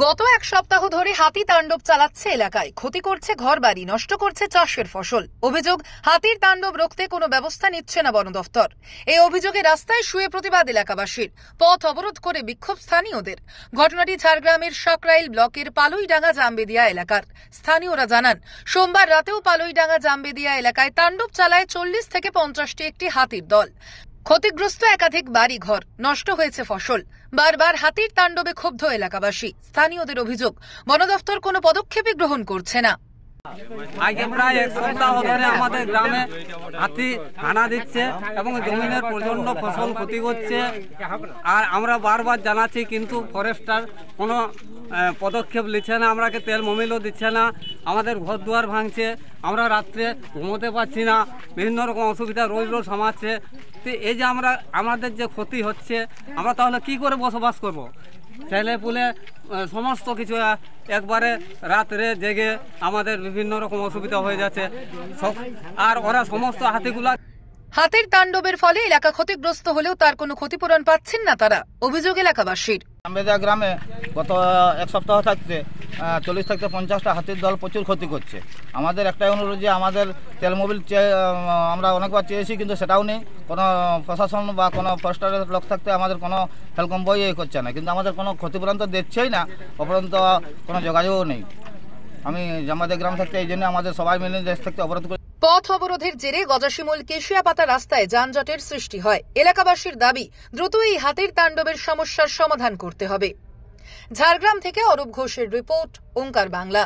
গত এক সপ্তাহ ধরে হাতি তাণ্ডব চালাচ্ছে এলাকায় ক্ষতি করছে ঘরবাড়ি নষ্ট করছে চাষের ফসল অভিযোগ হাতির তাণ্ডব রোখতে কোনো ব্যবস্থা নিচ্ছে না বন দফতর এই অভিযোগে রাস্তায় শুয়ে প্রতিবাদ এলাকাবাসীর পথ অবরোধ করে বিক্ষোভ স্থানীয়দের ঘটনাটি ঝাড়গ্রামের সাকরাইল ব্লকের পালুইডাঙ্গা জামবেদিয়া এলাকার স্থানীয়রা জানান সোমবার রাতেও পালুইডাঙ্গা জামবেদিয়া এলাকায় তাণ্ডব চালায় চল্লিশ থেকে পঞ্চাশটি একটি হাতির দল ক্ষতিগ্রস্ত একাধিক বাড়ি ঘর নষ্ট হয়েছে ফসল বারবার হাতির তাণ্ডবে ক্ষুব্ধ এলাকাবাসী স্থানীয়দের অভিযোগ বন দফতর কোনো পদক্ষেপই গ্রহণ করছে না আগে প্রায় এক সপ্তাহ ধরে আমাদের গ্রামে হাতি হানা দিচ্ছে এবং জমিনের প্রচণ্ড ফসল ক্ষতি করছে আর আমরা বারবার জানাচ্ছি কিন্তু ফরেস্টার কোনো পদক্ষেপ নিচ্ছে না আমরাকে তেল মমিলও দিচ্ছে না আমাদের ঘর দুয়ার ভাঙছে আমরা রাত্রে ঘুমোতে পারছি না বিভিন্ন রকম অসুবিধা রোজ রোজ সামাচ্ছে তো এই যে আমরা আমাদের যে ক্ষতি হচ্ছে আমরা তাহলে কি করে বসবাস করব। ছেলে পুলে সমস্ত কিছু একবারে রাত্রে জেগে আমাদের বিভিন্ন রকম অসুবিধা হয়ে যাচ্ছে আর ওরা সমস্ত হাতিগুলা হাতির তাণ্ডবের ফলে এলাকা ক্ষতিগ্রস্ত হলেও তার কোনো ক্ষতিপূরণ পাচ্ছেন না তারা অভিযোগ এলাকাবাসীর গ্রামে গত এক সপ্তাহ থাকতে চল্লিশ থেকে পঞ্চাশটা হাতির দল প্রচুর ক্ষতি করছে আমাদের একটাই অনুরোধ যে আমাদের তেলমোবিল আমরা অনেকবার চেয়েছি কিন্তু সেটাও নেই কোনো প্রশাসন বা কোনো ফরেস্টারের লোক থাকতে আমাদের কোনো হেলকম বই করছে না কিন্তু আমাদের কোনো ক্ষতিপূরণ তো দিচ্ছেই না অপরন্ত কোনো যোগাযোগও নেই আমি জামাদের গ্রাম থাকতে এই জন্য আমাদের সবাই মিলে দেশ থাকতে অবরোধ করি পথ অবরোধের জেরে গজাশিমুল কেশিয়াপাতা রাস্তায় যানজটের সৃষ্টি হয় এলাকাবাসীর দাবি দ্রুত এই হাতির তাণ্ডবের সমস্যার সমাধান করতে হবে ঝাড়গ্রাম থেকে অরূপ ঘোষের রিপোর্ট ওঙ্কার বাংলা